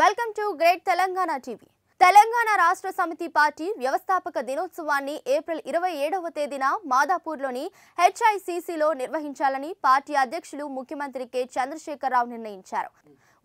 welcome to great Telangana TV Telangana Rashtra Samithi party వ్యవస్థాపక దినోత్సవాన్ని April ఇరవై ఏడవ తేదీన మాదాపూర్లోని హెచ్ఐసిసిలో నిర్వహించాలని పార్టీ అధ్యక్షులు ముఖ్యమంత్రి కె చంద్రశేఖరరావు నిర్ణయించారు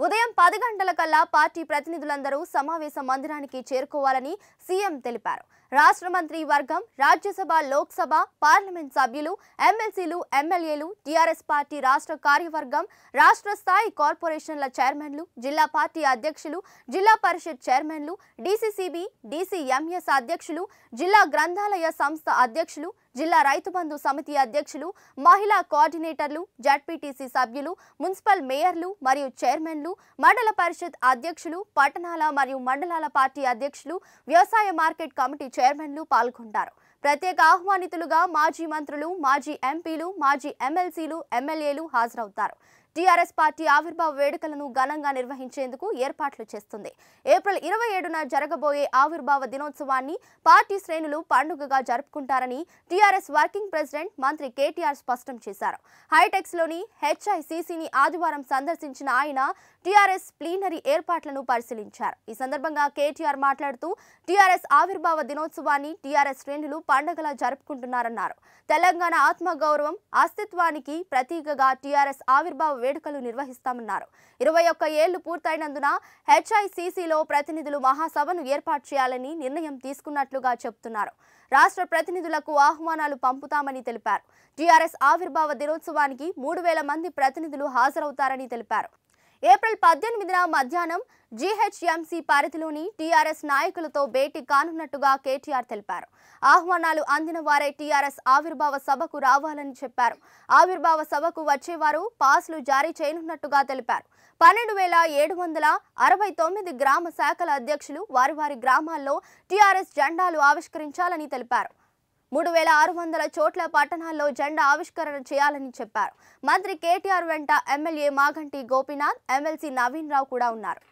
ఉదయం పది గంటలకల్లా పార్టీ ప్రతినిధులందరూ సమావేశ మందిరానికి చేరుకోవాలని సీఎం తెలిపారు రాష్ట్ర మంత్రి వర్గం రాజ్యసభ లోక్సభ పార్లమెంట్ సభ్యులు ఎమ్మెల్సీలు ఎమ్మెల్యేలు టీఆర్ఎస్ పార్టీ రాష్ట్ర కార్యవర్గం రాష్ట్ర స్థాయి కార్పొరేషన్ల చైర్మన్లు జిల్లా పార్టీ అధ్యక్షులు జిల్లా పరిషత్ చైర్మన్లు డీసీసీబీ డీసీఎంఎస్ అధ్యక్షులు జిల్లా గ్రంథాలయ సంస్థ అధ్యక్షులు జిల్లా రైతు బంధు సమితి అధ్యక్షులు మహిళా కోఆర్డినేటర్లు జడ్పీటీసీ సభ్యులు మున్సిపల్ మేయర్లు మరియు చైర్మన్లు మండల పరిషత్ అధ్యక్షులు పట్టణాల మరియు మండలాల పార్టీ అధ్యక్షులు వ్యవసాయ మార్కెట్ కమిటీ చైర్మన్లు పాల్గొంటారు ప్రత్యేక ఆహ్వానితులుగా మాజీ మంత్రులు మాజీ ఎంపీలు మాజీ ఎమ్మెల్సీలు ఎమ్మెల్యేలు హాజరవుతారు టీఆర్ఎస్ పార్టీ ఆవిర్భావ వేడుకలను ఘనంగా నిర్వహించేందుకు ఏర్పాట్లు చేస్తుంది ఏప్రిల్ ఇరవై ఏడున జరగబోయే ఆవిర్భావ దినోత్సవాన్ని పార్టీ శ్రేణులు పండుగగా జరుపుకుంటారని టీఆర్ఎస్ వర్కింగ్ ప్రెసిడెంట్ మంత్రి కేటీఆర్ స్పష్టం చేశారు హైటెక్స్ లోని హెచ్ఐసిసిని ఆదివారం సందర్శించిన ఆయన టీఆర్ఎస్ ప్లీనరీ ఏర్పాట్లను పరిశీలించారు ఈ సందర్భంగా కేటీఆర్ మాట్లాడుతూ టీఆర్ఎస్ ఆవిర్భావ దినోత్సవాన్ని టీఆర్ఎస్ శ్రేణులు పండుగలా జరుపుకుంటున్నారన్నారు తెలంగాణ ఆత్మగౌరవం అస్తిత్వానికి ప్రతీకగా టీఆర్ఎస్ ఆవిర్భావ వేడుకలు నిర్వహిస్తామన్నారు ఇరవై ఒక్క ఏళ్లు పూర్తయినందున హెచ్ఐసిసిలో ప్రతినిధులు మహాసభను ఏర్పాటు చేయాలని నిర్ణయం తీసుకున్నట్లుగా చెబుతున్నారు రాష్ట్ర ప్రతినిధులకు ఆహ్వానాలు పంపుతామని తెలిపారు టీఆర్ఎస్ ఆవిర్భావ దినోత్సవానికి మూడు వేల మంది ప్రతినిధులు హాజరవుతారని తెలిపారు ఏప్రిల్ పద్దెనిమిదిన మధ్యాహ్నం జీహెచ్ఎంసీ పరిధిలోని టీఆర్ఎస్ నాయకులతో భేటీ కానున్నట్టుగా కేటీఆర్ తెలిపారు ఆహ్వానాలు అందిన వారే టీఆర్ఎస్ ఆవిర్భావ సభకు రావాలని చెప్పారు ఆవిర్భావ సభకు వచ్చేవారు పాస్లు జారీ చేయనున్నట్టుగా తెలిపారు పన్నెండు వేల ఏడు వందల అరవై తొమ్మిది గ్రామ శాఖల అధ్యక్షులు వారి వారి గ్రామాల్లో టీఆర్ఎస్ జెండాలు ఆవిష్కరించాలని తెలిపారు మూడు వేల ఆరు వందల చోట్ల పట్టణాల్లో జెండా ఆవిష్కరణ చేయాలని చెప్పారు మంత్రి కేటీఆర్ వెంట ఎమ్మెల్యే మాగంటి గోపీనాథ్ ఎమ్మెల్సీ నవీన్ రావు కూడా ఉన్నారు